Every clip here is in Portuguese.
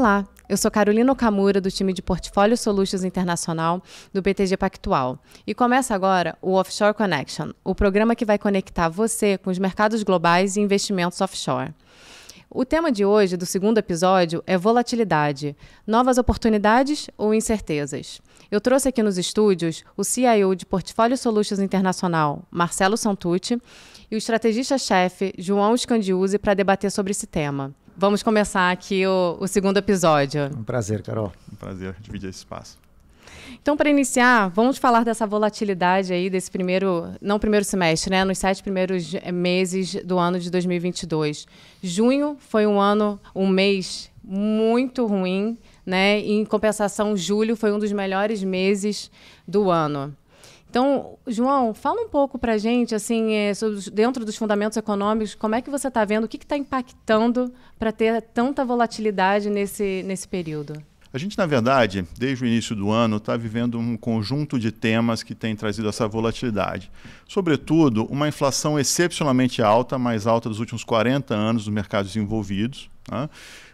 Olá, eu sou Carolina Okamura, do time de Portfólio Solutions Internacional do BTG Pactual. E começa agora o Offshore Connection, o programa que vai conectar você com os mercados globais e investimentos offshore. O tema de hoje, do segundo episódio, é volatilidade, novas oportunidades ou incertezas. Eu trouxe aqui nos estúdios o CIO de Portfólio Solutions Internacional, Marcelo Santucci, e o estrategista-chefe, João Scandiuzzi, para debater sobre esse tema. Vamos começar aqui o, o segundo episódio. Um prazer, Carol. Um prazer dividir esse espaço. Então, para iniciar, vamos falar dessa volatilidade aí desse primeiro, não primeiro semestre, né, nos sete primeiros eh, meses do ano de 2022. Junho foi um ano, um mês muito ruim, né? Em compensação, julho foi um dos melhores meses do ano. Então, João, fala um pouco para a gente, assim, eh, dentro dos fundamentos econômicos, como é que você está vendo, o que está impactando para ter tanta volatilidade nesse, nesse período? A gente, na verdade, desde o início do ano, está vivendo um conjunto de temas que tem trazido essa volatilidade. Sobretudo, uma inflação excepcionalmente alta, mais alta dos últimos 40 anos dos mercados envolvidos, né?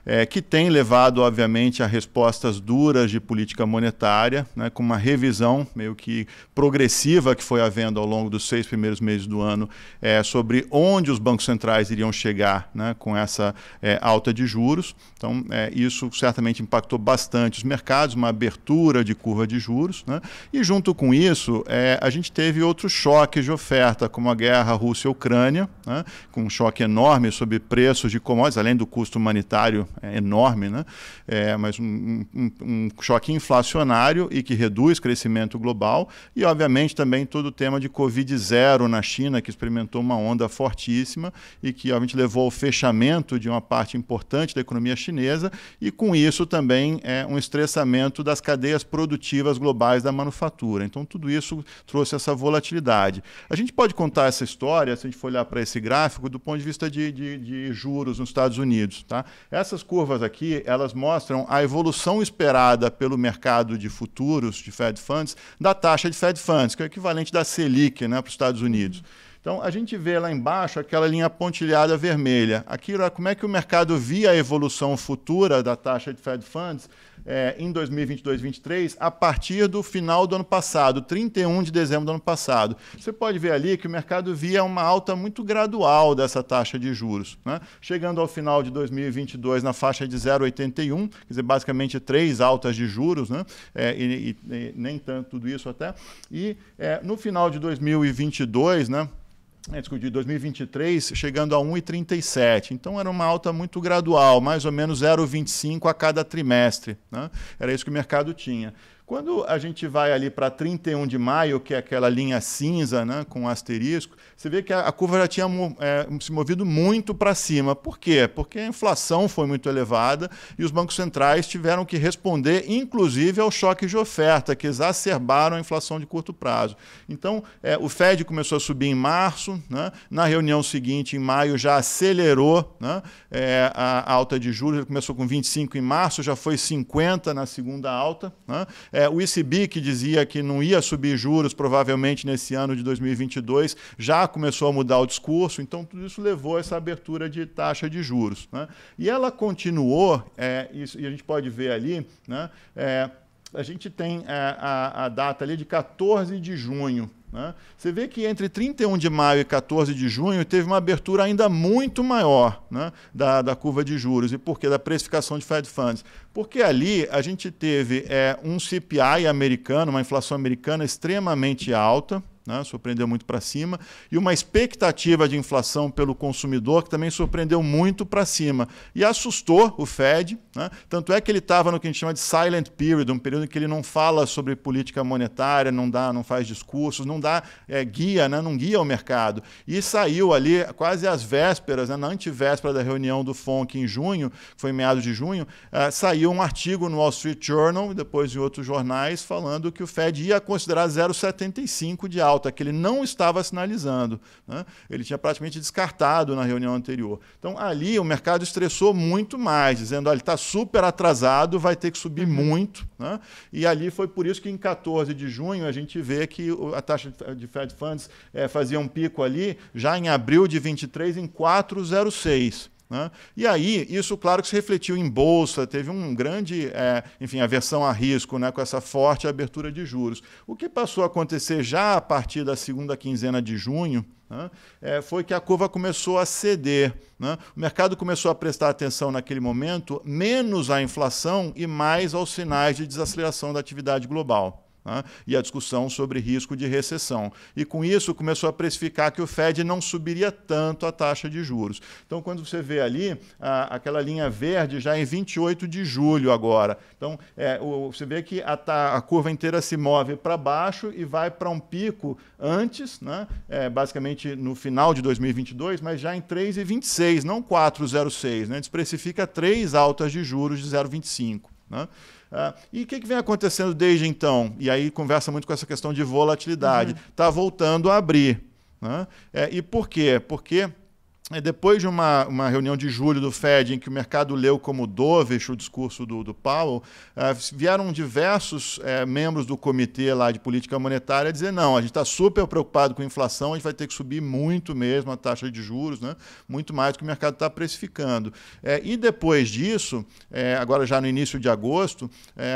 É, que tem levado, obviamente, a respostas duras de política monetária, né, com uma revisão meio que progressiva que foi havendo ao longo dos seis primeiros meses do ano é, sobre onde os bancos centrais iriam chegar né, com essa é, alta de juros. Então, é, isso certamente impactou bastante os mercados, uma abertura de curva de juros. Né? E, junto com isso, é, a gente teve outros choques de oferta, como a guerra Rússia-Ucrânia, né, com um choque enorme sobre preços de commodities, além do custo humanitário é, enorme, né? É, mas um, um, um, choque inflacionário e que reduz crescimento global. E, obviamente, também todo o tema de Covid zero na China, que experimentou uma onda fortíssima e que, obviamente, levou ao fechamento de uma parte importante da economia chinesa e, com isso, também é, um estressamento das cadeias produtivas globais da manufatura. Então, tudo isso trouxe essa volatilidade. A gente pode contar essa história, se a gente for olhar para esse gráfico, do ponto de vista de, de, de juros nos Estados Unidos. Tá? Tá? Essas curvas aqui, elas mostram a evolução esperada pelo mercado de futuros de Fed Funds da taxa de Fed Funds, que é o equivalente da Selic né, para os Estados Unidos. Então, a gente vê lá embaixo aquela linha pontilhada vermelha. Aquilo é como é que o mercado via a evolução futura da taxa de Fed Funds é, em 2022, 2023, a partir do final do ano passado, 31 de dezembro do ano passado. Você pode ver ali que o mercado via uma alta muito gradual dessa taxa de juros, né? chegando ao final de 2022 na faixa de 0,81, quer dizer, basicamente três altas de juros, né? É, e, e, e, nem tanto tudo isso até. E é, no final de 2022, né? é, de 2023 chegando a 1,37. Então era uma alta muito gradual, mais ou menos 0,25 a cada trimestre. Né? Era isso que o mercado tinha. Quando a gente vai ali para 31 de maio, que é aquela linha cinza né, com um asterisco, você vê que a, a curva já tinha é, se movido muito para cima. Por quê? Porque a inflação foi muito elevada e os bancos centrais tiveram que responder, inclusive, ao choque de oferta, que exacerbaram a inflação de curto prazo. Então, é, o Fed começou a subir em março, né, na reunião seguinte, em maio, já acelerou né, é, a alta de juros, ele começou com 25 em março, já foi 50 na segunda alta. Né, é, o ICB, que dizia que não ia subir juros provavelmente nesse ano de 2022, já começou a mudar o discurso, então tudo isso levou a essa abertura de taxa de juros. Né? E ela continuou, é, isso, e a gente pode ver ali, né, é, a gente tem a, é, a, a data ali de 14 de junho né? Você vê que entre 31 de maio e 14 de junho teve uma abertura ainda muito maior né, da, da curva de juros. E por quê? Da precificação de Fed Funds. Porque ali a gente teve é, um CPI americano, uma inflação americana extremamente alta né? surpreendeu muito para cima, e uma expectativa de inflação pelo consumidor que também surpreendeu muito para cima. E assustou o Fed, né? tanto é que ele estava no que a gente chama de silent period, um período em que ele não fala sobre política monetária, não dá, não faz discursos, não dá é, guia, né? não guia o mercado. E saiu ali quase às vésperas, né, na antivéspera da reunião do FONC em junho, foi em meados de junho, eh, saiu um artigo no Wall Street Journal e depois em outros jornais falando que o Fed ia considerar 0,75 de alta que ele não estava sinalizando. Né? Ele tinha praticamente descartado na reunião anterior. Então, ali o mercado estressou muito mais, dizendo: olha, está super atrasado, vai ter que subir uhum. muito. Né? E ali foi por isso que em 14 de junho a gente vê que a taxa de Fed Funds é, fazia um pico ali, já em abril de 23, em 4,06. Né? E aí, isso, claro, que se refletiu em bolsa, teve um grande, é, enfim, aversão a risco né, com essa forte abertura de juros. O que passou a acontecer já a partir da segunda quinzena de junho né, é, foi que a curva começou a ceder. Né? O mercado começou a prestar atenção naquele momento menos à inflação e mais aos sinais de desaceleração da atividade global né? e a discussão sobre risco de recessão. E com isso começou a precificar que o Fed não subiria tanto a taxa de juros. Então, quando você vê ali a, aquela linha verde já em 28 de julho agora, então é, o, você vê que a, a, curva inteira se move para baixo e vai para um pico antes, né? é, basicamente no final de 2022, mas já em 3,26, não 4,06. Né? Desprecifica três altas de juros de 0,25. Né? Ah, e o que, que, vem acontecendo desde então? E aí conversa muito com essa questão de volatilidade. Está uhum. Tá voltando a abrir. Né? É, e por quê? Porque é, depois de uma, uma reunião de julho do Fed, em que o mercado leu como dovish o discurso do, do Powell, uh, vieram diversos uh, membros do comitê lá de política monetária dizer: não, a gente está super preocupado com a inflação, a gente vai ter que subir muito mesmo a taxa de juros, né? muito mais do que o mercado está precificando. Uh, e depois disso, eh, agora já no início de agosto,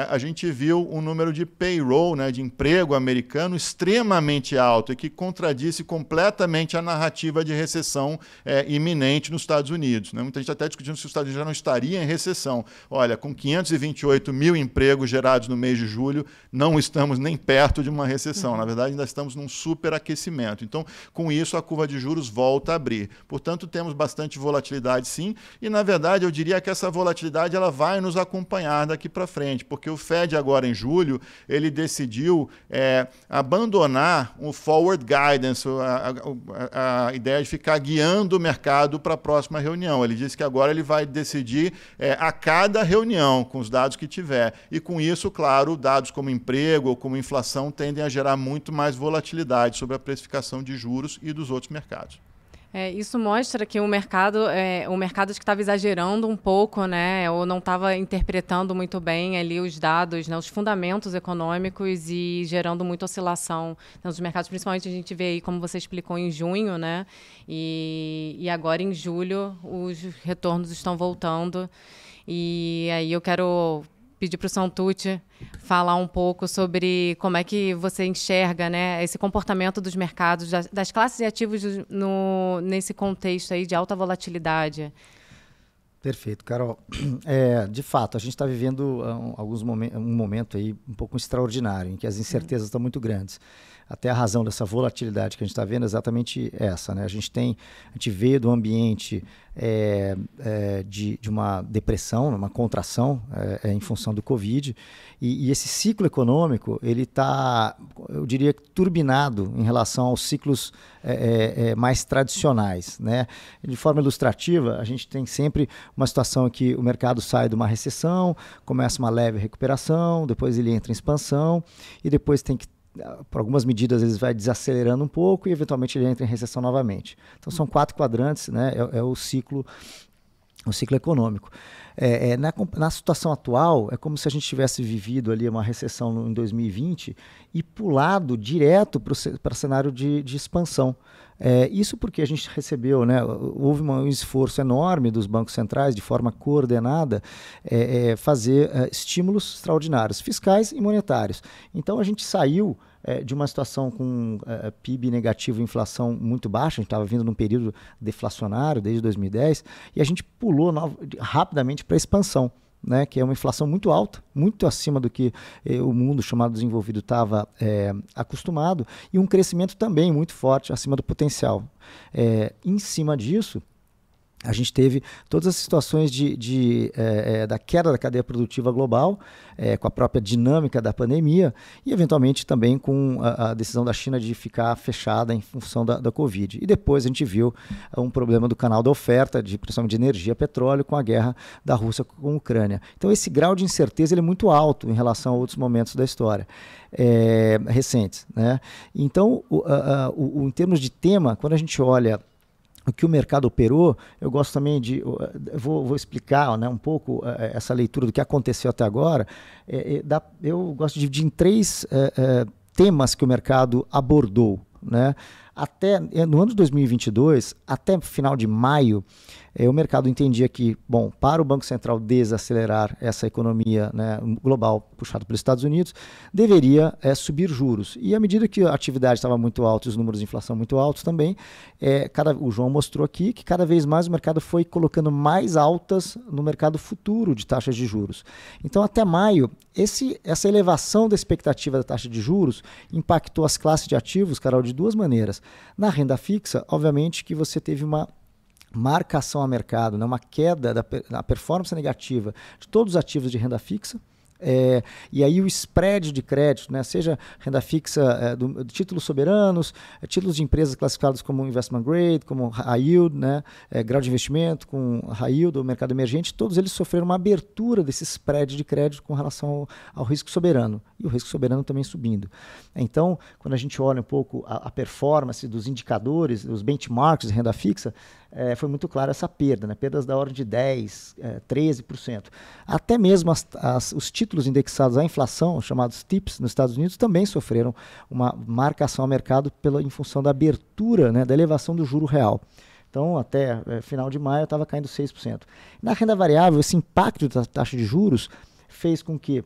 a gente viu um número de payroll, né, de emprego americano, extremamente alto e que contradisse completamente a narrativa de recessão é iminente nos Estados Unidos. Né? Muita gente tá até discutindo se os Estados Unidos já não estaria em recessão. Olha, com 528 mil empregos gerados no mês de julho, não estamos nem perto de uma recessão. Na uhum. verdade, ainda estamos num superaquecimento. Então, com isso, a curva de juros volta a abrir. Portanto, temos bastante volatilidade, sim. E, na verdade, eu diria que essa volatilidade ela vai nos acompanhar daqui para frente, porque o Fed, agora em julho, ele decidiu é, abandonar o forward guidance, a, a, a, a ideia de ficar guiando o mercado mercado para a próxima reunião. Ele disse que agora ele vai decidir é, a cada reunião com os dados que tiver. E com isso, claro, dados como emprego ou como inflação tendem a gerar muito mais volatilidade sobre a precificação de juros e dos outros mercados. É, isso mostra que o mercado, é, o mercado que estava exagerando um pouco, né, ou não estava interpretando muito bem ali os dados, né, os fundamentos econômicos e gerando muita oscilação nos mercados. Principalmente a gente vê aí, como você explicou, em junho, né, e, e agora em julho os retornos estão voltando. E aí eu quero pedir para o Santucci falar um pouco sobre como é que você enxerga né, esse comportamento dos mercados, das, das classes de ativos no, nesse contexto aí de alta volatilidade. Perfeito, Carol. É, de fato, a gente está vivendo ah, um, alguns momen um momento aí um pouco extraordinário, em que as incertezas estão uhum. muito grandes até a razão dessa volatilidade que a gente está vendo é exatamente essa. Né? A gente tem, a gente veio do ambiente é, é, de, de, uma depressão, uma contração é, em função do Covid, e, e esse ciclo econômico ele está, eu diria, turbinado em relação aos ciclos mais tradicionais. Né? De forma ilustrativa, a gente tem sempre uma situação em que o mercado sai de uma recessão, começa uma leve recuperação, depois ele entra em expansão e depois tem que por algumas medidas ele vai desacelerando um pouco e eventualmente ele entra em recessão novamente. Então são quatro quadrantes, né? É, é o ciclo, o ciclo econômico. É, é, na, na situação atual é como se a gente tivesse vivido ali uma recessão no, em 2020 e pulado direto para cenário de, de expansão. É, isso porque a gente recebeu, né, houve um esforço enorme dos bancos centrais, de forma coordenada, é, é, fazer estímulos extraordinários, fiscais e monetários. Então a gente saiu é, de uma situação com é, é PIB negativo, inflação muito baixa, a gente estava vindo num período deflacionário desde 2010, e a gente pulou no, rapidamente para expansão. Né, que é uma inflação muito alta, muito acima do que eh, o mundo chamado desenvolvido estava é, acostumado, e um crescimento também muito forte, acima do potencial. em cima disso, a gente teve todas as situações de, de é, da queda da cadeia produtiva global, é, com a própria dinâmica da pandemia e, eventualmente, também com a, a decisão da China de ficar fechada em função da, da, Covid. E depois a gente viu um problema do canal da oferta, de, principalmente de energia petróleo, com a guerra da Rússia com a Ucrânia. Então, esse grau de incerteza é muito alto em relação a outros momentos da história é, recentes. Né? Então, o, a, o, em termos de tema, quando a gente olha o que o mercado operou, eu gosto também de. Eh, vou, vou, explicar né, um pouco eh, eh, essa leitura do que aconteceu até agora. É, é, eu gosto de dividir em três temas que o mercado abordou. Né? Até no ano de 2022, até final de maio, é, o mercado entendia que, bom, para o Banco Central desacelerar essa economia né, global puxada pelos Estados Unidos, deveria é, subir juros. E à medida que a atividade estava muito alta e os números de inflação muito altos também, é, cada, o João mostrou aqui que cada vez mais o mercado foi colocando mais altas no mercado futuro de taxas de juros. Então, até maio, esse, essa elevação da expectativa da taxa de juros impactou as classes de ativos, Carol, de duas maneiras. Na renda fixa, obviamente que você teve uma marcação a mercado, né, uma queda da, performance negativa de todos os ativos de renda fixa. É, e aí o spread de crédito, né, seja renda fixa é, do, títulos soberanos, é, títulos de empresas classificados como investment grade, como high yield, né, é, grau de investimento com high yield ou mercado emergente, todos eles sofreram uma abertura desse spread de crédito com relação ao, ao risco soberano. E o risco soberano também subindo. Então, quando a gente olha um pouco a, a performance dos indicadores, dos benchmarks de renda fixa, é, foi muito clara essa perda, né? perdas da ordem de 10%, é, 13%. Até mesmo as, as, os títulos indexados à inflação, chamados TIPS, nos Estados Unidos, também sofreram uma marcação ao mercado pela, em função da abertura, né, da elevação do juro real. Então, até é, final de maio, estava caindo 6%. Na renda variável, esse impacto da taxa de juros fez com que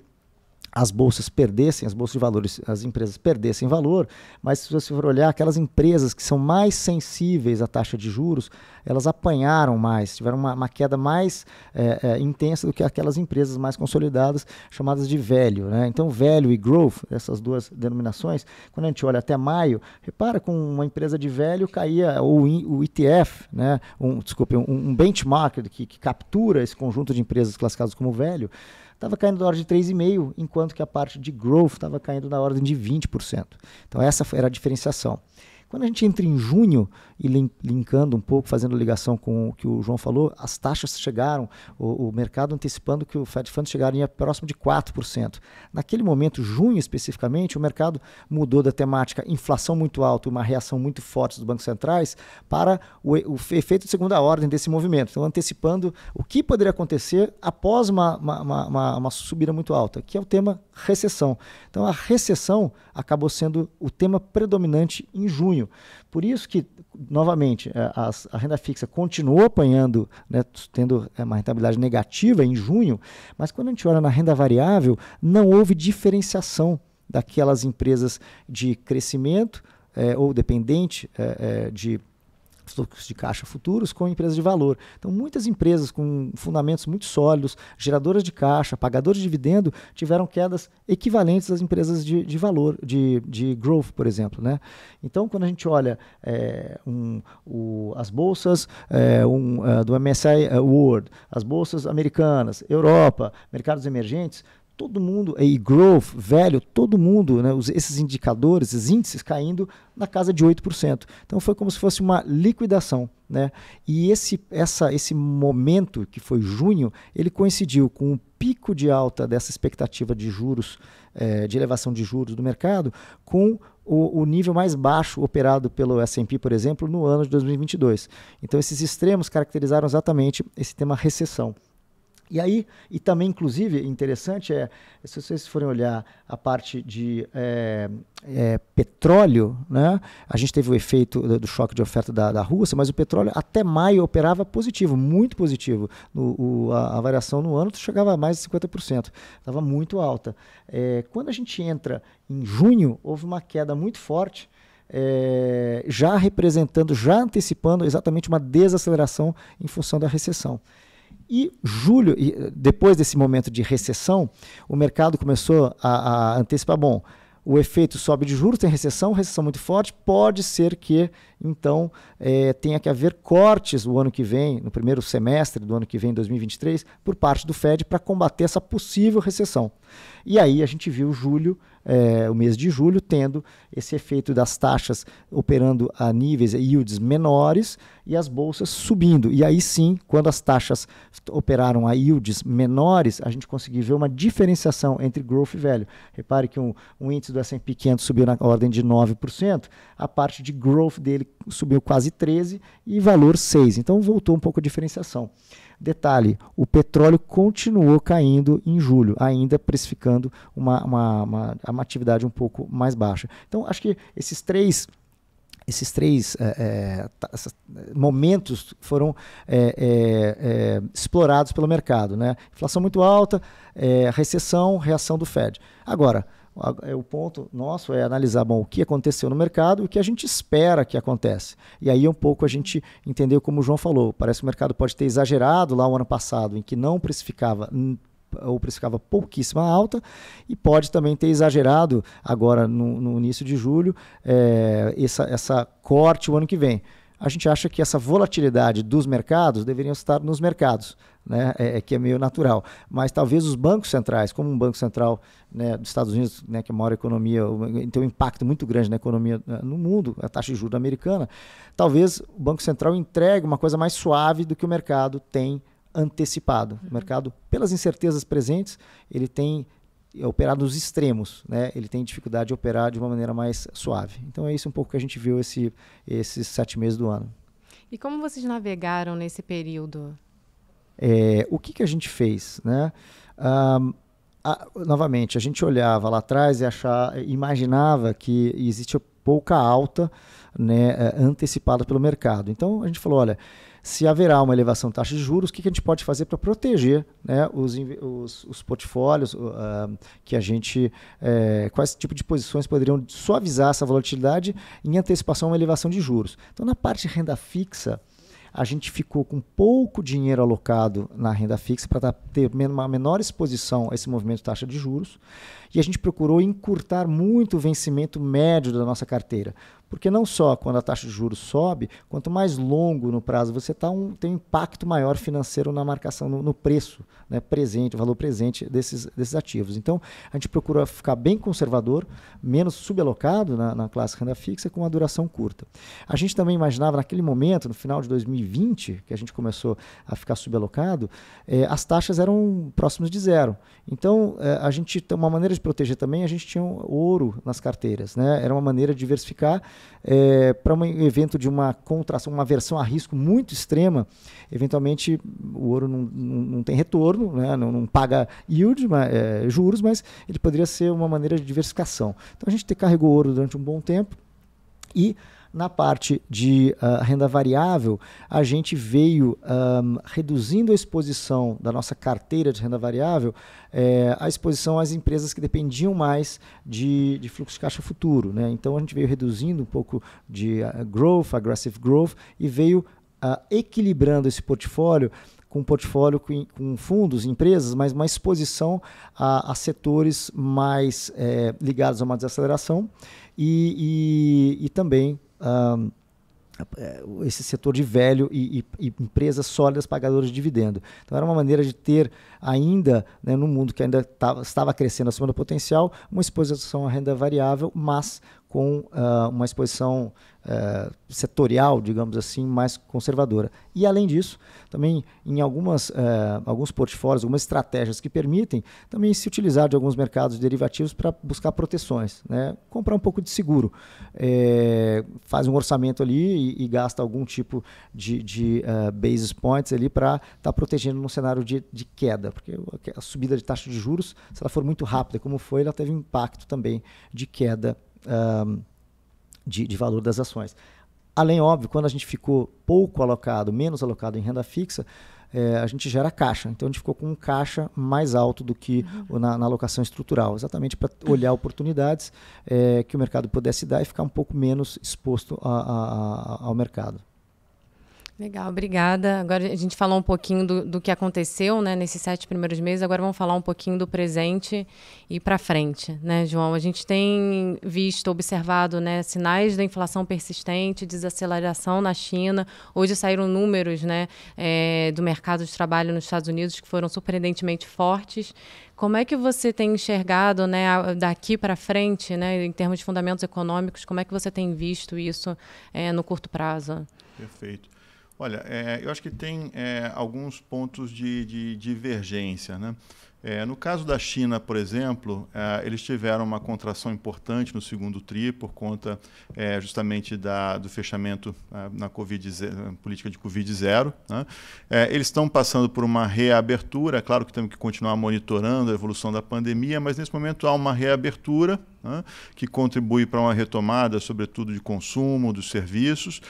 as bolsas perdessem, as bolsas de valores, as empresas perdessem valor, mas se você for olhar, aquelas empresas que são mais sensíveis à taxa de juros, elas apanharam mais, tiveram uma, uma queda mais é, é, intensa do que aquelas empresas mais consolidadas, chamadas de velho. Né? Então, velho e growth, essas duas denominações, quando a gente olha até maio, repara com uma empresa de velho caía ou o ETF, né? um, desculpe, um, um benchmark que, que captura esse conjunto de empresas classificadas como velho, estava caindo na ordem de 3,5%, enquanto que a parte de growth estava caindo na ordem de 20%. Então, essa era a diferenciação. Quando a gente entra em junho, e linkando um pouco, fazendo ligação com o que o João falou, as taxas chegaram, o, o mercado antecipando que o Fed Fund chegaria próximo de 4%. Naquele momento, junho especificamente, o mercado mudou da temática inflação muito alta, uma reação muito forte dos bancos centrais, para o, o efeito de segunda ordem desse movimento. Então, antecipando o que poderia acontecer após uma, uma, uma, uma subida muito alta, que é o tema recessão. Então a recessão acabou sendo o tema predominante em junho. Por isso que, novamente, é, a, a renda fixa continuou apanhando, né, tendo é, uma rentabilidade negativa em junho, mas quando a gente olha na renda variável, não houve diferenciação daquelas empresas de crescimento é, ou dependente é, é, de fluxos de caixa futuros com empresas de valor. Então, muitas empresas com fundamentos muito sólidos, geradoras de caixa, pagadores de dividendo, tiveram quedas equivalentes às empresas de, de valor, de, de growth, por exemplo. Né? Então, quando a gente olha é, um, o, as bolsas é, um, uh, do MSI World, as bolsas americanas, Europa, mercados emergentes, todo mundo, e growth, velho, todo mundo, né, esses indicadores, esses índices caindo na casa de 8%. Então foi como se fosse uma liquidação. Né? E esse, essa, esse momento, que foi junho, ele coincidiu com o pico de alta dessa expectativa de juros, eh, de elevação de juros do mercado, com o, o, nível mais baixo operado pelo S&P, por exemplo, no ano de 2022. Então esses extremos caracterizaram exatamente esse tema recessão. E aí, e também, inclusive, interessante é, se vocês forem olhar a parte de é, é, petróleo, né? a gente teve o efeito do, do choque de oferta da, da, Rússia, mas o petróleo até maio operava positivo, muito positivo. No, o, a, a, variação no ano chegava a mais de 50%, estava muito alta. É, quando a gente entra em junho, houve uma queda muito forte, já representando, já antecipando exatamente uma desaceleração em função da recessão. E julho, eh, depois desse momento de recessão, o mercado começou a, a antecipar, bom, o efeito sobe de juros, tem recessão, recessão muito forte, pode ser que então é, tenha que haver cortes o ano que vem, no primeiro semestre do ano que vem, 2023, por parte do Fed para combater essa possível recessão. E aí a gente viu julho é, o mês de julho, tendo esse efeito das taxas operando a níveis yields menores e as bolsas subindo. E aí sim, quando as taxas operaram a yields menores, a gente conseguiu ver uma diferenciação entre growth e velho. Repare que um, um índice do S&P 500 subiu na ordem de 9%, a parte de growth dele subiu quase 13% e valor 6%. Então voltou um pouco a diferenciação. Detalhe: o petróleo continuou caindo em julho, ainda precificando uma, uma, uma, uma atividade um pouco mais baixa. Então, acho que esses três esses três é, é, momentos foram é, explorados pelo mercado. Né? Inflação muito alta, recessão, reação do Fed. Agora, é, o ponto nosso é analisar bom, o que aconteceu no mercado e o que a gente espera que acontece. E aí é um pouco a gente entendeu como o João falou. Parece que o mercado pode ter exagerado lá o ano passado, em que não precificava ou precificava pouquíssima alta e pode também ter exagerado agora no, no início de julho é, essa, essa corte o ano que vem a gente acha que essa volatilidade dos mercados deveriam estar nos mercados, né, é, é, que é meio natural. Mas talvez os bancos centrais, como um banco central né, dos Estados Unidos, né, que é a maior economia, tem um impacto muito grande na economia né, no mundo, a taxa de juros americana, talvez o Banco Central entregue uma coisa mais suave do que o mercado tem antecipado. O mercado, pelas incertezas presentes, ele tem é operar nos extremos, né? Ele tem dificuldade de operar de uma maneira mais suave. Então é isso um pouco que a gente viu esse, esses sete meses do ano. E como vocês navegaram nesse período? É, o que, que a gente fez, né? Um, a, novamente, a gente olhava lá atrás e achava, imaginava que existia pouca alta né, eh, antecipada pelo mercado. Então a gente falou, olha, se haverá uma elevação da taxa de juros, o que, que a gente pode fazer para proteger né, os, os, os, portfólios uh, que a gente. Eh, quais tipo de posições poderiam suavizar essa volatilidade em antecipação a uma elevação de juros? Então, na parte de renda fixa, a gente ficou com pouco dinheiro alocado na renda fixa para ter uma menor exposição a esse movimento de taxa de juros e a gente procurou encurtar muito o vencimento médio da nossa carteira. Porque não só quando a taxa de juros sobe, quanto mais longo no prazo você está, um, tem um impacto maior financeiro na marcação, no, no preço né, presente, o valor presente desses, desses ativos. Então, a gente procura ficar bem conservador, menos subalocado na, na classe renda fixa, com uma duração curta. A gente também imaginava naquele momento, no final de 2020, que a gente começou a ficar subalocado, eh, as taxas eram próximas de zero. Então, eh, a gente, uma maneira de proteger também, a gente tinha um ouro nas carteiras. Né? Era uma maneira de diversificar é, para um evento de uma contração, uma versão a risco muito extrema, eventualmente o ouro não, não, não tem retorno, né? não, não, paga yield, mas, é, juros, mas ele poderia ser uma maneira de diversificação. Então a gente carregou ouro durante um bom tempo e na parte de uh, renda variável, a gente veio um, reduzindo a exposição da nossa carteira de renda variável, é, a exposição às empresas que dependiam mais de, de fluxo de caixa futuro. Né? Então a gente veio reduzindo um pouco de uh, growth, aggressive growth, e veio uh, equilibrando esse portfólio com um portfólio com, fundos, empresas, mas uma exposição a, a setores mais é, ligados a uma desaceleração e, e, e também um, esse setor de velho e, e, e, empresas sólidas pagadoras de dividendo. Então era uma maneira de ter ainda, né, no mundo que ainda tava, estava crescendo acima do potencial, uma exposição à renda variável, mas com uh, uma exposição uh, setorial, digamos assim, mais conservadora. E além disso, também em algumas, uh, alguns portfólios, algumas estratégias que permitem também se utilizar de alguns mercados derivativos para buscar proteções, né? comprar um pouco de seguro, é, faz um orçamento ali e, e gasta algum tipo de, de basis points ali para estar tá protegendo num cenário de, de queda, porque a subida de taxa de juros, se ela for muito rápida como foi, ela teve um impacto também de queda de, de valor das ações. Além, óbvio, quando a gente ficou pouco alocado, menos alocado em renda fixa, é, a gente gera caixa. Então a gente ficou com um caixa mais alto do que uhum. na, na, alocação estrutural, exatamente para olhar oportunidades é, que o mercado pudesse dar e ficar um pouco menos exposto a, a, a, ao mercado. Legal, obrigada. Agora a gente falou um pouquinho do, do que aconteceu né, nesses sete primeiros meses, agora vamos falar um pouquinho do presente e para frente, né, João? A gente tem visto, observado né, sinais da inflação persistente, desaceleração na China. Hoje saíram números né, é, do mercado de trabalho nos Estados Unidos que foram surpreendentemente fortes. Como é que você tem enxergado né, daqui para frente, né, em termos de fundamentos econômicos, como é que você tem visto isso é, no curto prazo? Perfeito. Olha, é, eu acho que tem é, alguns pontos de, de, de divergência. Né? É, no caso da China, por exemplo, é, eles tiveram uma contração importante no segundo TRI por conta é, justamente da, do fechamento é, na COVID política de Covid-0. Né? eles estão passando por uma reabertura, claro que temos que continuar monitorando a evolução da pandemia, mas nesse momento há uma reabertura né, que contribui para uma retomada, sobretudo de consumo, dos serviços.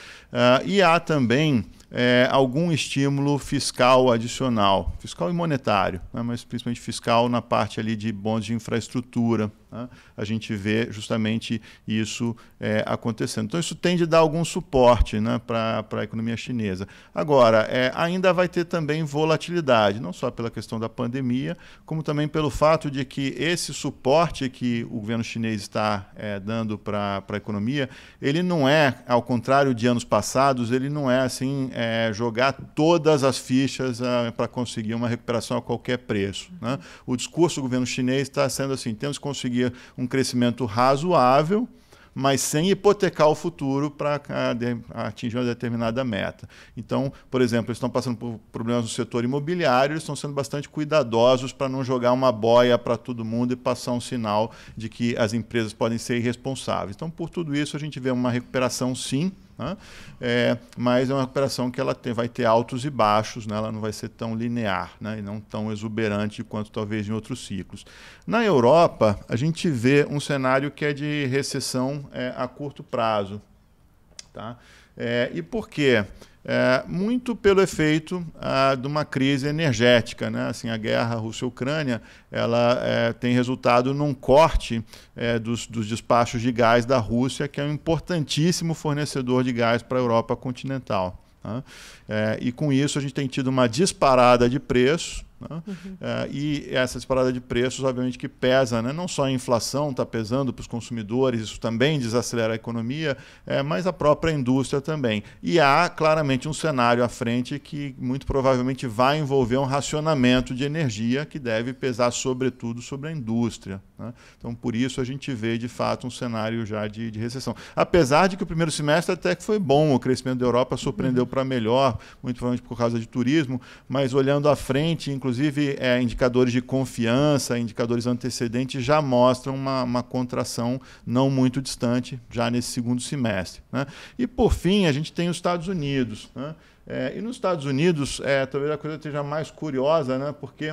e há também é, algum estímulo fiscal adicional, fiscal e monetário, né, mas principalmente fiscal na parte ali de bons de infraestrutura, né? A gente vê justamente isso é, acontecendo. Então, isso tende a dar algum suporte né, para a economia chinesa. Agora, é, ainda vai ter também volatilidade, não só pela questão da pandemia, como também pelo fato de que esse suporte que o governo chinês está é, dando para a economia, ele não é, ao contrário de anos passados, ele não é assim é, jogar todas as fichas ah, para conseguir uma recuperação a qualquer preço. Né? O discurso do governo chinês está sendo assim: temos que conseguir seria um crescimento razoável, mas sem hipotecar o futuro para ah, atingir uma determinada meta. Então, por exemplo, eles estão passando por problemas no setor imobiliário, eles estão sendo bastante cuidadosos para não jogar uma boia para todo mundo e passar um sinal de que as empresas podem ser irresponsáveis. Então, por tudo isso, a gente vê uma recuperação sim né? É, mas é uma operação que ela tem, vai ter altos e baixos, né? ela não vai ser tão linear né? e não tão exuberante quanto talvez em outros ciclos. Na Europa, a gente vê um cenário que é de recessão é, a curto prazo. Tá? É, e por quê? é, muito pelo efeito ah, de uma crise energética. Né? Assim, a guerra Rússia-Ucrânia ela é, tem resultado num corte é, dos, dos, despachos de gás da Rússia, que é um importantíssimo fornecedor de gás para a Europa continental. Tá? É, e com isso a gente tem tido uma disparada de preços né? Uhum. É, e essa disparada de preços, obviamente, que pesa, né? não só a inflação está pesando para os consumidores, isso também desacelera a economia, é, mas a própria indústria também. E há claramente um cenário à frente que muito provavelmente vai envolver um racionamento de energia que deve pesar, sobretudo, sobre a indústria. Né? Então, por isso, a gente vê de fato um cenário já de, de, recessão. Apesar de que o primeiro semestre até que foi bom, o crescimento da Europa surpreendeu uhum. para melhor, muito provavelmente por causa de turismo, mas olhando à frente, inclusive inclusive é, indicadores de confiança, indicadores antecedentes já mostram uma, uma, contração não muito distante já nesse segundo semestre. Né? E por fim, a gente tem os Estados Unidos. Né? É, e nos Estados Unidos, é, talvez a coisa esteja mais curiosa, né? porque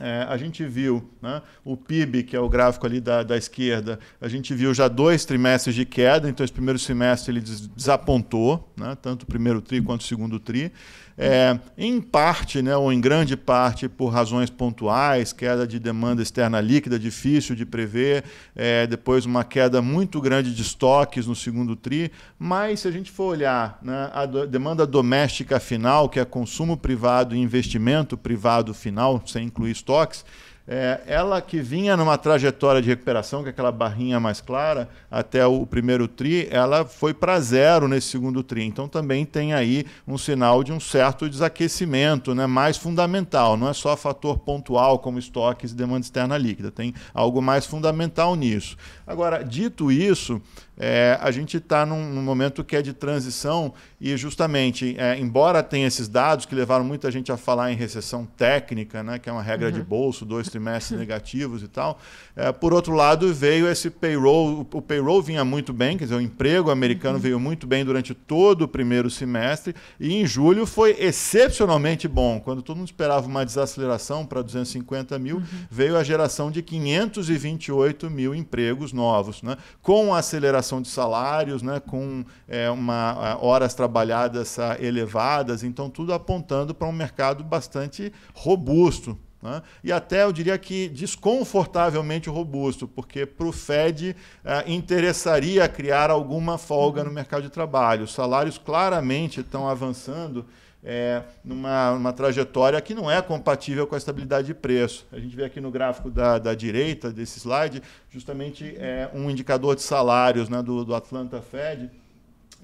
é, a gente viu né, o PIB, que é o gráfico ali da, da, esquerda, a gente viu já dois trimestres de queda, então esse primeiro semestre ele desapontou, né, tanto o primeiro TRI quanto o segundo TRI é, em parte, né, ou em grande parte, por razões pontuais, queda de demanda externa líquida, difícil de prever, é, depois uma queda muito grande de estoques no segundo TRI, mas se a gente for olhar né, a do demanda doméstica final, que é consumo privado e investimento privado final, sem incluir estoques, é, ela que vinha numa trajetória de recuperação, que é aquela barrinha mais clara, até o primeiro tri, ela foi para zero nesse segundo tri. Então também tem aí um sinal de um certo desaquecimento né, mais fundamental. Não é só fator pontual como estoques e demanda externa líquida, tem algo mais fundamental nisso. Agora, dito isso, é, a gente está num, num, momento que é de transição e justamente, é, embora tenha esses dados que levaram muita gente a falar em recessão técnica, né, que é uma regra uhum. de bolso, dois trimestres negativos e tal, é, por outro lado veio esse payroll, o, o, payroll vinha muito bem, quer dizer, o emprego americano uhum. veio muito bem durante todo o primeiro semestre e em julho foi excepcionalmente bom, quando todo mundo esperava uma desaceleração para 250 mil, uhum. veio a geração de 528 mil empregos novos, né, com aceleração de salários, né, com é, uma, horas trabalhadas ah, elevadas, então tudo apontando para um mercado bastante robusto. Né? E até eu diria que desconfortavelmente robusto, porque para o Fed eh, interessaria criar alguma folga no mercado de trabalho. Os salários claramente estão avançando é, numa trajetória que não é compatível com a estabilidade de preço. A gente vê aqui no gráfico da, da direita desse slide, justamente é, um indicador de salários né, do, do Atlanta Fed,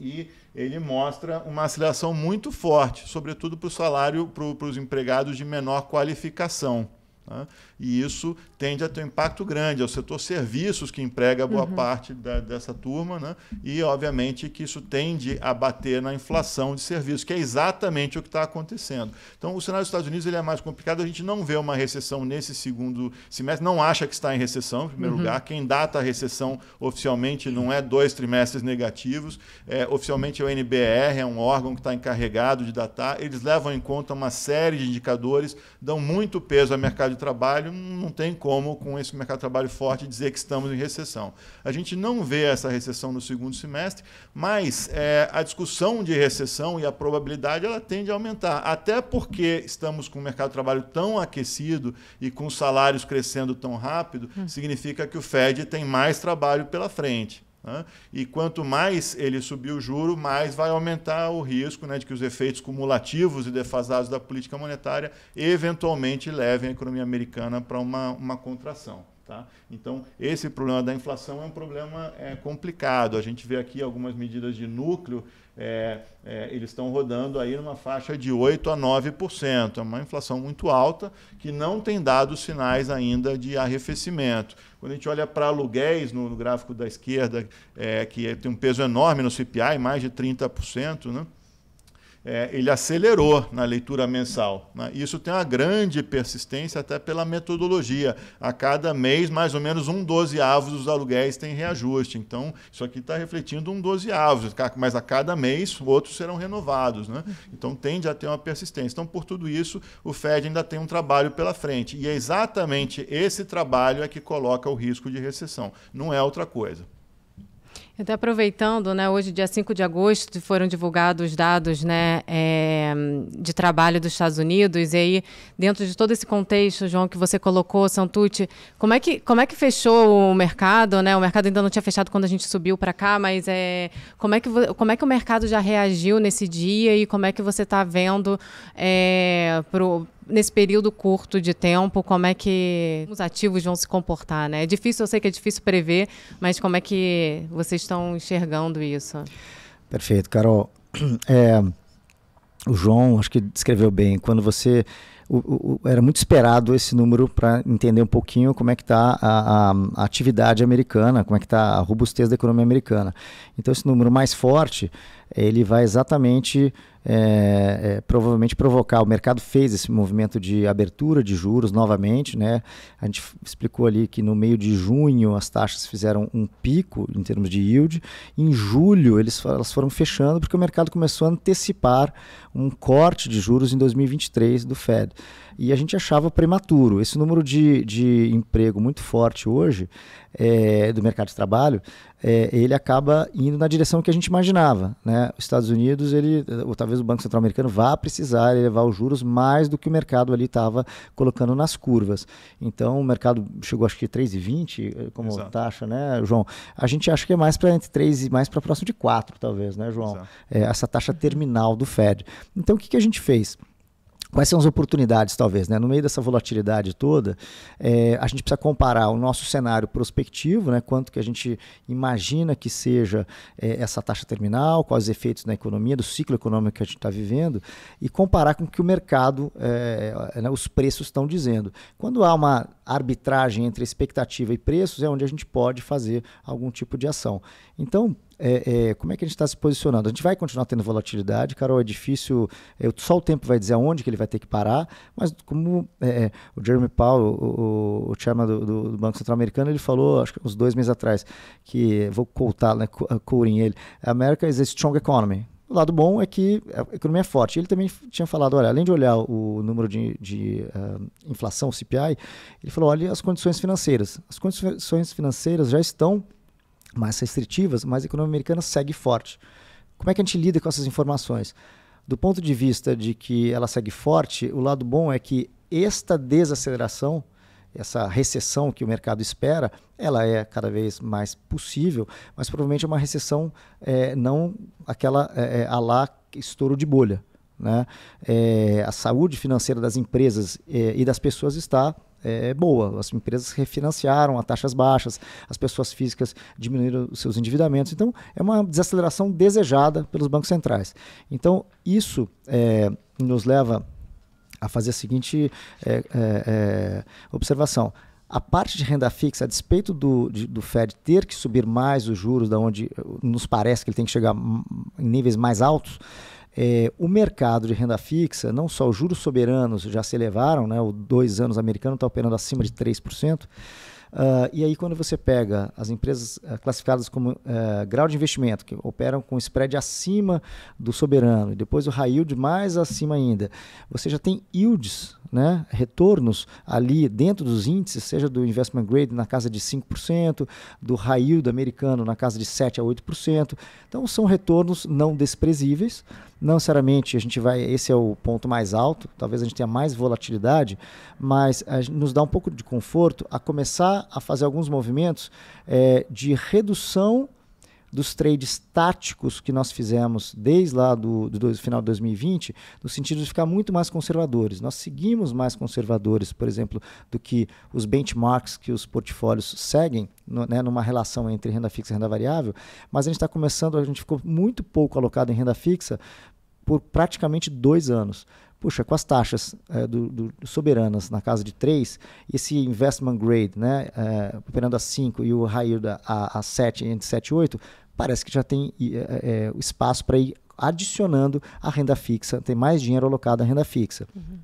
e ele mostra uma aceleração muito forte, sobretudo para o salário, para os empregados de menor qualificação. Tá? e isso tende a ter um impacto grande. É o setor serviços que emprega boa uhum. parte da, dessa turma, né? e obviamente que isso tende a bater na inflação de serviços, que é exatamente o que está acontecendo. Então, o cenário dos Estados Unidos ele é mais complicado, a gente não vê uma recessão nesse segundo semestre, não acha que está em recessão, em primeiro uhum. lugar. Quem data a recessão oficialmente não é dois trimestres negativos, é, oficialmente é o NBR, é um órgão que está encarregado de datar, eles levam em conta uma série de indicadores, dão muito peso ao mercado de trabalho trabalho, não tem como, com esse mercado de trabalho forte, dizer que estamos em recessão. A gente não vê essa recessão no segundo semestre, mas é, a discussão de recessão e a probabilidade ela tende a aumentar, até porque estamos com o mercado de trabalho tão aquecido e com salários crescendo tão rápido, hum. significa que o Fed tem mais trabalho pela frente. Né? E quanto mais ele subir o juro, mais vai aumentar o risco né, de que os efeitos cumulativos e defasados da política monetária eventualmente levem a economia americana para uma, uma contração. Tá? Então, esse problema da inflação é um problema é, complicado. A gente vê aqui algumas medidas de núcleo é, é, eles estão rodando aí numa faixa de 8% a 9%. É uma inflação muito alta que não tem dado sinais ainda de arrefecimento. Quando a gente olha para aluguéis no, no, gráfico da esquerda, é, que é, tem um peso enorme no CPI, mais de 30%, né? é, ele acelerou na leitura mensal. Né? Isso tem uma grande persistência até pela metodologia. A cada mês, mais ou menos um dozeavos dos aluguéis tem reajuste. Então, isso aqui está refletindo um dozeavos, mas a cada mês outros serão renovados. Né? Então, tende a ter uma persistência. Então, por tudo isso, o Fed ainda tem um trabalho pela frente. E é exatamente esse trabalho é que coloca o risco de recessão, não é outra coisa. Até aproveitando, né, hoje, dia 5 de agosto, foram divulgados os dados né, é, de trabalho dos Estados Unidos. E aí, dentro de todo esse contexto, João, que você colocou, Santucci, como é que, como é que fechou o mercado? Né? O mercado ainda não tinha fechado quando a gente subiu para cá, mas é, como, é que, como é que o mercado já reagiu nesse dia e como é que você está vendo é, nesse período curto de tempo, como é que os ativos vão se comportar, né? É difícil, eu sei que é difícil prever, mas como é que vocês estão enxergando isso? Perfeito, Carol. É, o João, acho que descreveu bem. Quando você o, o, era muito esperado esse número para entender um pouquinho como é que está a, a, atividade americana, como é que está a robustez da economia americana. Então esse número mais forte, ele vai exatamente é, é, provavelmente provocar. O mercado fez esse movimento de abertura de juros novamente. Né? A gente explicou ali que no meio de junho as taxas fizeram um pico em termos de yield. Em julho eles, elas foram fechando porque o mercado começou a antecipar um corte de juros em 2023 do Fed e a gente achava prematuro. Esse número de, de emprego muito forte hoje, é, do mercado de trabalho, é, ele acaba indo na direção que a gente imaginava. Né? Os Estados Unidos, ele, ou talvez o Banco Central Americano, vá precisar elevar os juros mais do que o mercado ali estava colocando nas curvas. Então, o mercado chegou acho que 3,20 eh, como Exato. taxa, né, João? A gente acha que é mais para entre 3 e mais para próximo de 4, talvez, né, João? É, essa taxa terminal do Fed. Então, o que, que a gente fez? Quais são as oportunidades, talvez, né? No meio dessa volatilidade toda, é, a gente precisa comparar o nosso cenário prospectivo, né? Quanto que a gente imagina que seja é, essa taxa terminal, quais os efeitos na economia, do ciclo econômico que a gente está vivendo, e comparar com o que o mercado, é, né, os preços estão dizendo. Quando há uma arbitragem entre expectativa e preços é onde a gente pode fazer algum tipo de ação. Então, é, é, como é que a gente está se posicionando? A gente vai continuar tendo volatilidade, Carol, é difícil, é, só o tempo vai dizer aonde que ele vai ter que parar, mas como é, é, o Jeremy Powell, o, o, o chairman do, do, do, Banco Central Americano, ele falou, acho que uns dois meses atrás, que, vou contar, lo né, co ele, America is a strong economy, o lado bom é que a economia é forte. Ele também tinha falado, olha, além de olhar o número de, de uh, inflação, o CPI, ele falou, olha as condições financeiras. As condições financeiras já estão mais restritivas, mas a economia americana segue forte. Como é que a gente lida com essas informações? Do ponto de vista de que ela segue forte, o lado bom é que esta desaceleração essa recessão que o mercado espera, ela é cada vez mais possível, mas provavelmente é uma recessão é, não aquela é, é a lá estouro de bolha. Né? É, a saúde financeira das empresas é, e das pessoas está é, boa. As empresas refinanciaram a taxas baixas, as pessoas físicas diminuíram os seus endividamentos. Então, é uma desaceleração desejada pelos bancos centrais. Então, isso é, nos leva a fazer a seguinte é, é, é, observação. A parte de renda fixa, a despeito do, de, do Fed ter que subir mais os juros, da onde nos parece que ele tem que chegar em níveis mais altos, é, o mercado de renda fixa, não só os juros soberanos já se elevaram, né, o dois anos americano está operando acima de 3%, Uh, e aí, quando você pega as empresas eh, classificadas como uh, grau de investimento, que operam com spread acima do soberano, e depois o high yield mais acima ainda, você já tem yields né, retornos ali dentro dos índices, seja do investment grade na casa de 5%, do high yield americano na casa de 7 a 8%. Então são retornos não desprezíveis, não necessariamente a gente vai, esse é o ponto mais alto, talvez a gente tenha mais volatilidade, mas nos dá um pouco de conforto a começar a fazer alguns movimentos é, de redução dos trades táticos que nós fizemos desde lá do, do, do, final de 2020, no sentido de ficar muito mais conservadores. Nós seguimos mais conservadores, por exemplo, do que os benchmarks que os portfólios seguem, no, né, numa relação entre renda fixa e renda variável, mas a gente está começando, a gente ficou muito pouco alocado em renda fixa por praticamente dois anos. Puxa, com as taxas é, do, do, soberanas na casa de 3, esse investment grade né, é, operando a 5 e o high yield a, a 7, entre 7 e 8, parece que já tem é, espaço para ir adicionando a renda fixa, tem mais dinheiro alocado à renda fixa. Uhum.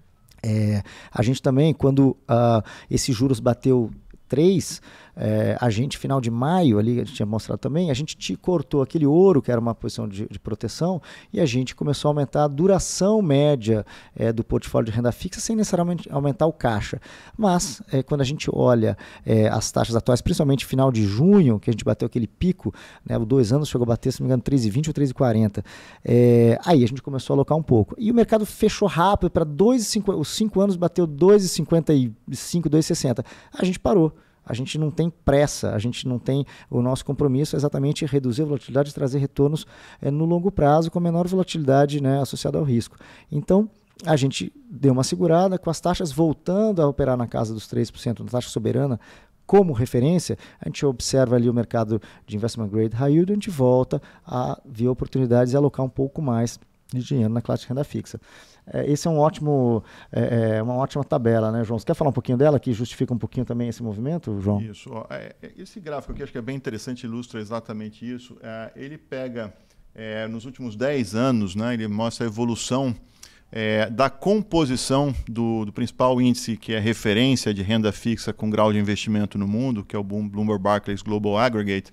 a gente também, quando uh, ah, esses juros bateu 3, é, a gente, final de maio, ali a gente tinha mostrado também, a gente te cortou aquele ouro, que era uma posição de, de proteção, e a gente começou a aumentar a duração média é, do portfólio de renda fixa sem necessariamente aumentar o caixa. Mas, é, quando a gente olha é, as taxas atuais, principalmente final de junho, que a gente bateu aquele pico, né, o dois anos chegou a bater, se não me engano, 3,20 ou 3,40, é, aí a gente começou a alocar um pouco. E o mercado fechou rápido para os 5 anos bateu 2,55, 2,60. A gente parou a gente não tem pressa, a gente não tem o nosso compromisso é exatamente reduzir a volatilidade e trazer retornos é, no longo prazo com a menor volatilidade né, associada ao risco. Então, a gente deu uma segurada com as taxas voltando a operar na casa dos 3%, na taxa soberana, como referência, a gente observa ali o mercado de investment grade high yield, a gente volta a ver oportunidades e alocar um pouco mais de dinheiro na classe de renda fixa. É, esse é um ótimo, é, é, uma ótima tabela, né, João? Você quer falar um pouquinho dela, que justifica um pouquinho também esse movimento, João? Isso. Ó, é, é esse gráfico aqui, acho que é bem interessante, ilustra exatamente isso. É, ele pega, nos últimos 10 anos, né, ele mostra a evolução da composição do, do, principal índice que é referência de renda fixa com grau de investimento no mundo, que é o Bloomberg Barclays Global Aggregate,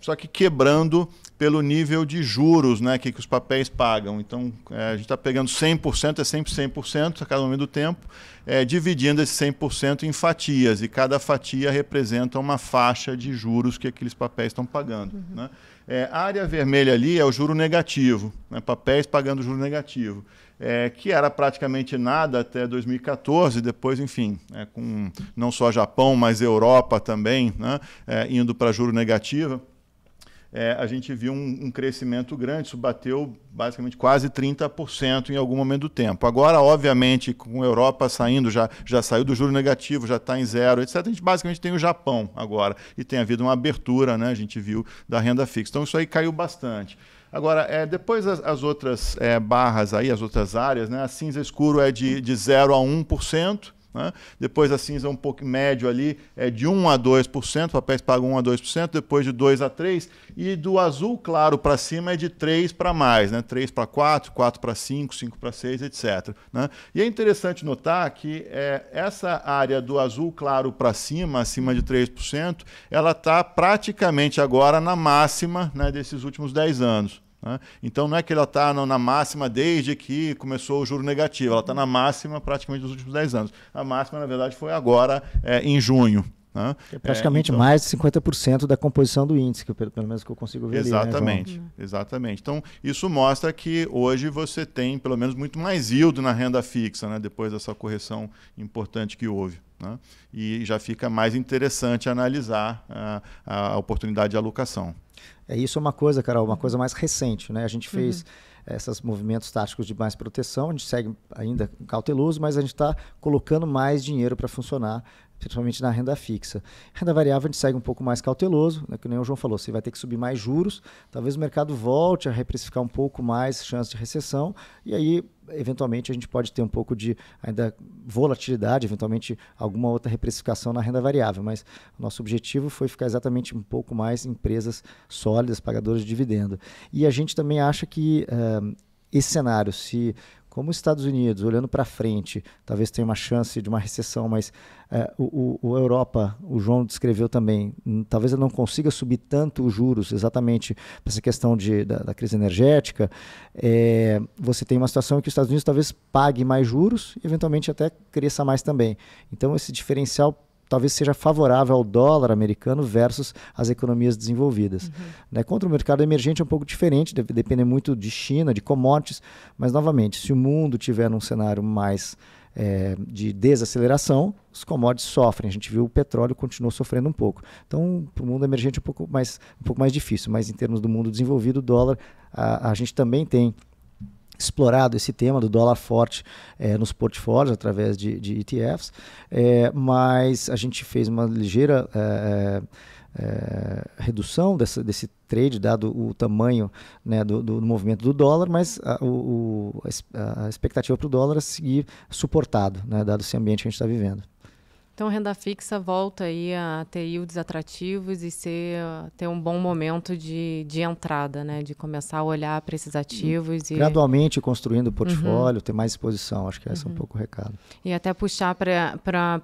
só que quebrando pelo nível de juros né, que, que os papéis pagam. Então, é, a gente está pegando 100%, é sempre 100% a cada momento do tempo, é, dividindo esse 100% em fatias, e cada fatia representa uma faixa de juros que aqueles papéis estão pagando. Uhum. Né? É, a área vermelha ali é o juro negativo, né, papéis pagando juro negativo. É, que era praticamente nada até 2014, depois, enfim, é, com não só Japão, mas Europa também, né, é, indo para juro negativo é, a gente viu um, um, crescimento grande, isso bateu basicamente quase 30% em algum momento do tempo. Agora, obviamente, com a Europa saindo, já, já saiu do juro negativo, já está em zero, etc. A gente basicamente tem o Japão agora, e tem havido uma abertura, né, a gente viu, da renda fixa. Então, isso aí caiu bastante. Agora, é, depois as, as outras é, barras aí, as outras áreas, né, a cinza escuro é de, de 0 a 1%. Né? Depois a cinza é um pouco médio ali é de 1 a 2%, papéis pagam 1 a 2%, depois de 2 a 3 e do azul claro para cima é de 3 para mais, né? 3 para 4, 4 para 5, 5 para 6, etc. Né? E é interessante notar que é, essa área do azul claro para cima, acima de 3%, ela está praticamente agora na máxima né, desses últimos 10 anos. Né? Então não é que ela está na máxima desde que começou o juro negativo, ela está na máxima praticamente dos últimos 10 anos. A máxima, na verdade, foi agora é, em junho. Né? É praticamente é, então... mais de 50% da composição do índice, que pelo, pelo menos que eu consigo ver. Exatamente, ali, né, uhum. exatamente. Então, isso mostra que hoje você tem, pelo menos, muito mais yield na renda fixa, né? depois dessa correção importante que houve. Né? E já fica mais interessante analisar a, ah, a oportunidade de alocação. É, isso é uma coisa, Carol, uma uhum. coisa mais recente. Né? A gente fez uhum. esses movimentos táticos de mais proteção, a gente segue ainda cauteloso, mas a gente está colocando mais dinheiro para funcionar principalmente na renda fixa. Renda variável a gente segue um pouco mais cauteloso, né, que nem o João falou, você vai ter que subir mais juros, talvez o mercado volte a reprecificar um pouco mais chance de recessão, e aí eventualmente a gente pode ter um pouco de ainda volatilidade, eventualmente alguma outra reprecificação na renda variável, mas nosso objetivo foi ficar exatamente um pouco mais empresas sólidas, pagadoras de dividendo. E a gente também acha que uh, esse cenário, se como os Estados Unidos, olhando para frente, talvez tenha uma chance de uma recessão, mas é, o, o, Europa, o João descreveu também, hum, talvez não consiga subir tanto os juros, exatamente para essa questão de, da, da crise energética. É, você tem uma situação em que os Estados Unidos talvez pague mais juros e eventualmente até cresça mais também. Então esse diferencial talvez seja favorável ao dólar americano versus as economias desenvolvidas. Uhum. Né? Contra o mercado emergente é um pouco diferente, deve depender muito de China, de commodities, mas novamente, se o mundo tiver num cenário mais é, de desaceleração, os commodities sofrem. A gente viu o petróleo continuou sofrendo um pouco. Então, para o mundo emergente é um pouco, mais, um pouco mais difícil, mas em termos do mundo desenvolvido, o dólar, a, a gente também tem explorado esse tema do dólar forte é, nos portfólios através de, de ETFs, é, eh, mas a gente fez uma ligeira é, redução dessa, desse trade, dado o tamanho né, do, do, movimento do dólar, mas a, o, a expectativa para o dólar é seguir suportado, né, dado esse ambiente que a gente está vivendo. Então, renda fixa volta aí a ter yields atrativos e ser, ah, ter um bom momento de, de entrada, né? De começar a olhar para esses ativos. E, Gradualmente construindo o portfólio, uhum. ter mais exposição. Acho que esse uhum. é um uhum. pouco o recado. E até puxar para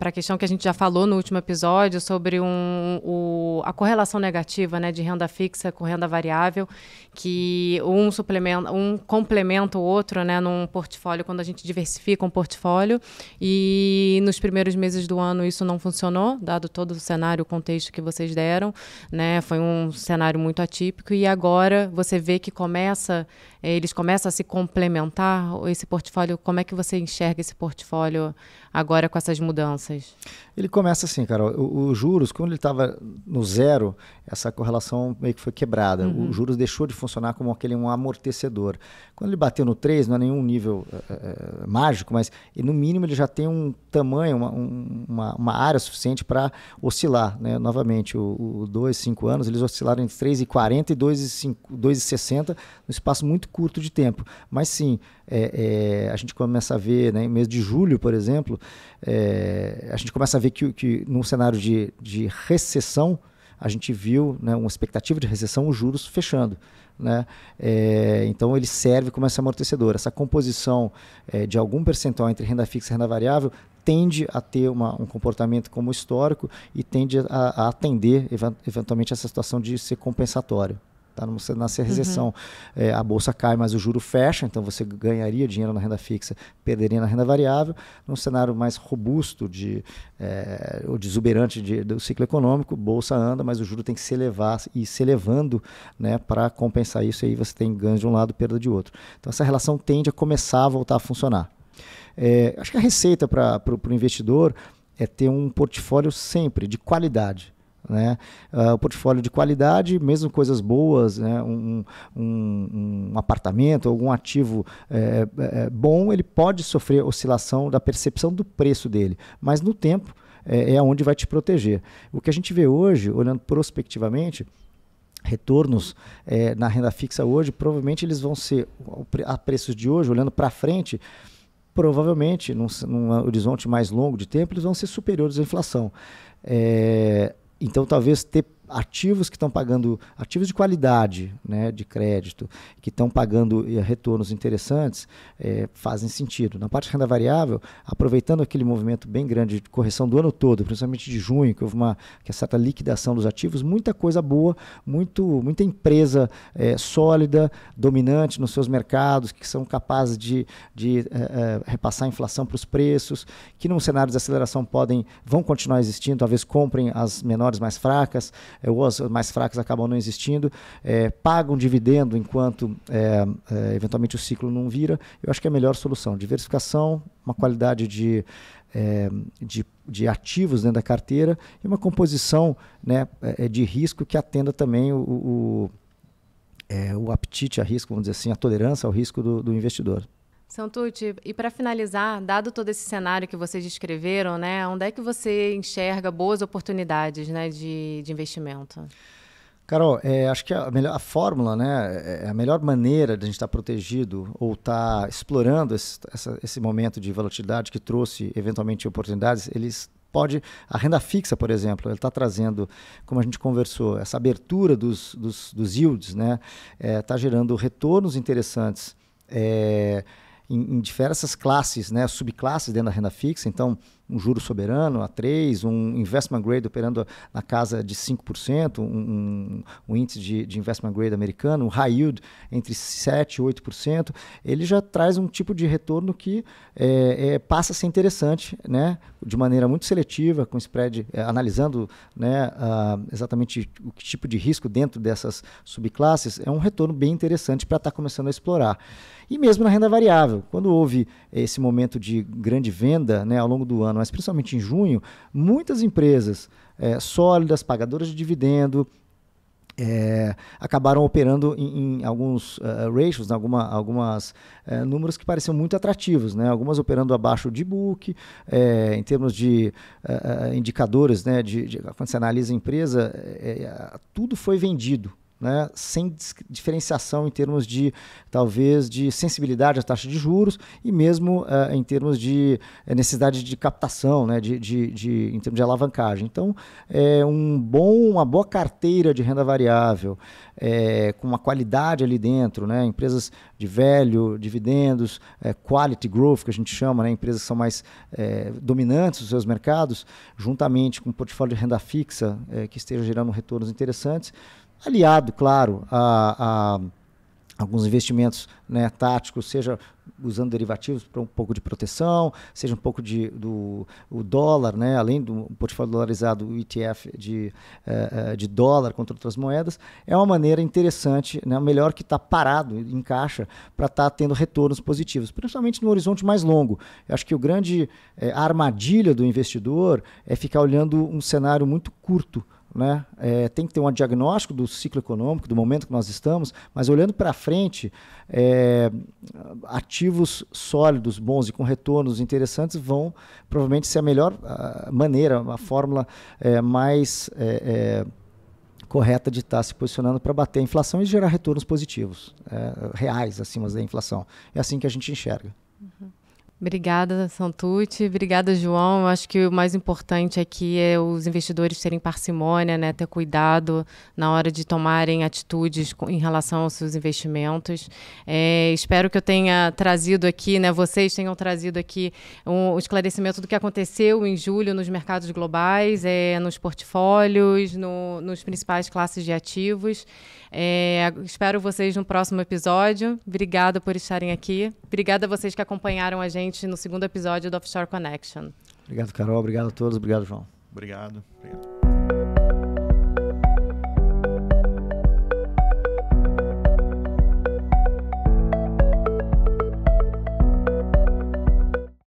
a questão que a gente já falou no último episódio sobre um, o, a correlação negativa né, de renda fixa com renda variável, que um, suplemento, um complementa o outro né, num portfólio, quando a gente diversifica um portfólio. E nos primeiros meses do ano isso não funcionou, dado todo o cenário, o contexto que vocês deram, né? Foi um cenário muito atípico e agora você vê que começa, eh, eles começam a se complementar esse portfólio. Como é que você enxerga esse portfólio agora com essas mudanças? Ele começa assim, Carol. Os juros, quando ele estava no zero, essa correlação meio que foi quebrada. Uhum. O juros deixou de funcionar como aquele um amortecedor. Quando ele bateu no 3, não é nenhum nível é, mágico, mas no mínimo ele já tem um tamanho, uma, uma, uma área suficiente para oscilar. Né? Novamente, o 2, 5 anos, eles oscilaram entre 3,40 e 2,60 no espaço muito curto de tempo. Mas sim, é, é, a gente começa a ver, né, mês de julho, por exemplo, é, a gente começa a ver que, que num cenário de, de recessão, a gente viu né, uma expectativa de recessão, os juros fechando. Né? É, então ele serve como esse amortecedor. Essa composição é, de algum percentual entre renda fixa e renda variável tende a ter uma, um comportamento como histórico e tende a, a atender eventualmente essa situação de ser compensatório. Tá numa, nasce a uhum. recessão, uhum. é, a bolsa cai, mas o juro fecha, então você ganharia dinheiro na renda fixa, perderia na renda variável. Num cenário mais robusto de, é, ou de exuberante de, do ciclo econômico, bolsa anda, mas o juro tem que se elevar e se elevando né, para compensar isso, aí você tem ganho de um lado, perda de outro. Então essa relação tende a começar a voltar a funcionar. É, acho que a receita para o investidor é ter um portfólio sempre de qualidade. Né? Uh, portfólio de qualidade, mesmo coisas boas, né? um, um, um apartamento, algum ativo é, é, é, bom, ele pode sofrer oscilação da percepção do preço dele, mas no tempo é, é onde vai te proteger. O que a gente vê hoje, olhando prospectivamente, retornos é, na renda fixa hoje, provavelmente eles vão ser, a preços de hoje, olhando para frente, provavelmente, num, num, horizonte mais longo de tempo, eles vão ser superiores à inflação. É, então, talvez ter ativos que estão pagando, ativos de qualidade né, de crédito, que estão pagando eh, retornos interessantes, é, fazem sentido. Na parte de renda variável, aproveitando aquele movimento bem grande de correção do ano todo, principalmente de junho, que houve uma que é certa liquidação dos ativos, muita coisa boa, muito, muita empresa é, sólida, dominante nos seus mercados, que são capazes de, de repassar a inflação para os preços, que num cenário de aceleração podem, vão continuar existindo, talvez comprem as menores mais fracas, é, os mais fracos acabam não existindo, é, pagam dividendo enquanto é, é, eventualmente o ciclo não vira. Eu acho que é a melhor solução. Diversificação, uma qualidade de, é, de, de, ativos dentro da carteira e uma composição né, é, de risco que atenda também o, o, o apetite a risco, vamos dizer assim, a tolerância ao risco do, do investidor. Santucci, e para finalizar, dado todo esse cenário que vocês descreveram, né, onde é que você enxerga boas oportunidades né, de, de investimento? Carol, é, acho que a, melhor, a fórmula, né, é a melhor maneira de a gente estar tá protegido ou estar tá explorando esse, essa, esse momento de volatilidade que trouxe eventualmente oportunidades, eles pode. A renda fixa, por exemplo, está trazendo, como a gente conversou, essa abertura dos, dos, dos yields, né? Está é, tá gerando retornos interessantes. É, em, em, diversas classes, né, subclasses dentro da renda fixa, então um juro soberano a 3, um investment grade operando na casa de 5%, um, um, um índice de, de, investment grade americano, um high yield entre 7% e 8%, ele já traz um tipo de retorno que é, é, passa a ser interessante, né, de maneira muito seletiva, com spread, é, analisando né, exatamente o que tipo de risco dentro dessas subclasses, é um retorno bem interessante para estar tá começando a explorar. E mesmo na renda variável, quando houve eh, esse momento de grande venda né, ao longo do ano, mas principalmente em junho, muitas empresas é, sólidas, pagadoras de dividendo, é, acabaram operando em, em alguns uh, ratios, em né, alguma, algumas números que pareciam muito atrativos, né? algumas operando abaixo de book, é, em termos de uh, indicadores, né? De, de, quando você analisa a empresa, é, tudo foi vendido, né, sem diferenciação em termos de, talvez, de sensibilidade à taxa de juros e mesmo uh, em termos de eh, necessidade de captação, né, de, de, de, em termos de alavancagem. Então, é um bom, uma boa carteira de renda variável, é, com uma qualidade ali dentro, né, empresas de velho, dividendos, é, quality growth, que a gente chama, né, empresas que são mais é, dominantes nos seus mercados, juntamente com um portfólio de renda fixa que esteja gerando retornos interessantes, aliado, claro, a, a alguns investimentos né, táticos, seja usando derivativos para um pouco de proteção, seja um pouco de, do o dólar, né? além do portfólio dolarizado, o ETF de, eh, eh, de dólar contra outras moedas, é uma maneira interessante, né? melhor que estar tá parado em caixa para estar tá tendo retornos positivos, principalmente no horizonte mais longo. Eu acho que o grande eh, armadilha do investidor é ficar olhando um cenário muito curto né? É, tem que ter um diagnóstico do ciclo econômico, do momento que nós estamos, mas olhando para frente, é, ativos sólidos, bons e com retornos interessantes vão provavelmente ser a melhor a maneira, a fórmula é, mais é, é, correta de estar tá se posicionando para bater a inflação e gerar retornos positivos, é, reais acima da inflação. É assim que a gente enxerga. Uhum. Obrigada, Santucci. Obrigada, João. Eu acho que o mais importante aqui é os investidores terem parcimônia, né, ter cuidado na hora de tomarem atitudes em relação aos seus investimentos. É, espero que eu tenha trazido aqui, né, vocês tenham trazido aqui o um esclarecimento do que aconteceu em julho nos mercados globais, é, nos portfólios, no, nos principais classes de ativos. É, espero vocês no próximo episódio. Obrigada por estarem aqui. Obrigada a vocês que acompanharam a gente no segundo episódio do Offshore Connection. Obrigado, Carol. Obrigado a todos. Obrigado, João. Obrigado. Obrigado.